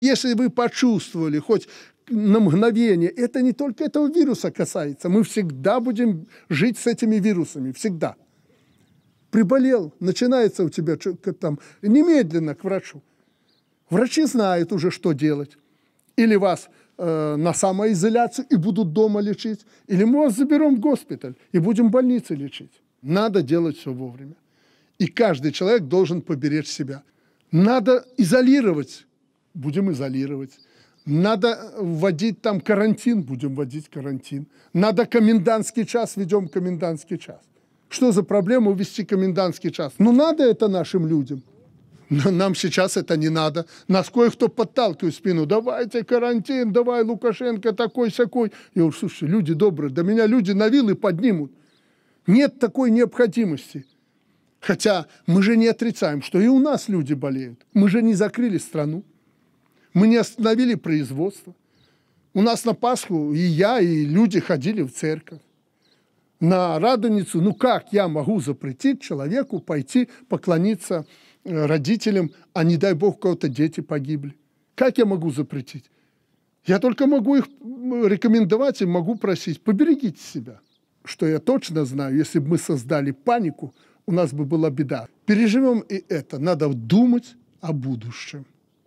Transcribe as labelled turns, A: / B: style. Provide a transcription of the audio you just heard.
A: Если вы почувствовали хоть на мгновение, это не только этого вируса касается, мы всегда будем жить с этими вирусами, всегда. Приболел, начинается у тебя там немедленно к врачу. Врачи знают уже, что делать. Или вас э, на самоизоляцию и будут дома лечить, или мы вас заберем в госпиталь и будем в больнице лечить. Надо делать все вовремя. И каждый человек должен поберечь себя. Надо изолировать будем изолировать. Надо вводить там карантин, будем вводить карантин. Надо комендантский час, ведем комендантский час. Что за проблема увести комендантский час? Ну надо это нашим людям. нам сейчас это не надо. Нас кое-кто подталкивает спину. Давайте карантин, давай Лукашенко такой-сякой. Я говорю, слушай, люди добрые, да меня люди на вилы поднимут. Нет такой необходимости. Хотя мы же не отрицаем, что и у нас люди болеют. Мы же не закрыли страну. Мы не остановили производство. У нас на Пасху и я, и люди ходили в церковь. На Радоницу, ну как я могу запретить человеку пойти поклониться э, родителям, а не дай бог, у кого-то дети погибли? Как я могу запретить? Я только могу их рекомендовать и могу просить, поберегите себя. Что я точно знаю, если бы мы создали панику, у нас бы была беда. Переживем и это. Надо думать о будущем.